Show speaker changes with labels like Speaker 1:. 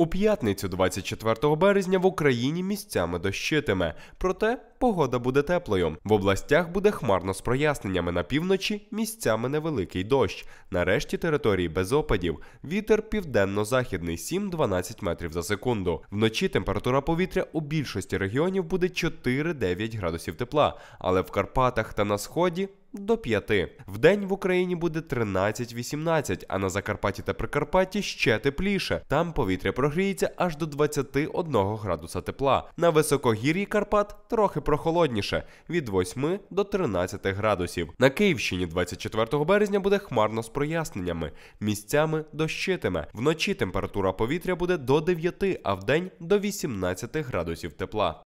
Speaker 1: У п'ятницю, 24 березня, в Україні місцями дощитиме, проте погода буде теплою. В областях буде хмарно з проясненнями на півночі, місцями невеликий дощ. Нарешті території без опадів. Вітер південно-західний 7-12 метрів за секунду. Вночі температура повітря у більшості регіонів буде 4-9 градусів тепла, але в Карпатах та на сході. До 5. В день в Україні буде 13-18, а на Закарпатті та Прикарпатті ще тепліше. Там повітря прогріється аж до 21 градуса тепла. На високогір'ї Карпат трохи прохолодніше від 8 до 13 градусів. На Київщині 24 березня буде хмарно з проясненнями, місцями дощитиме. Вночі температура повітря буде до 9, а вдень до 18 градусів тепла.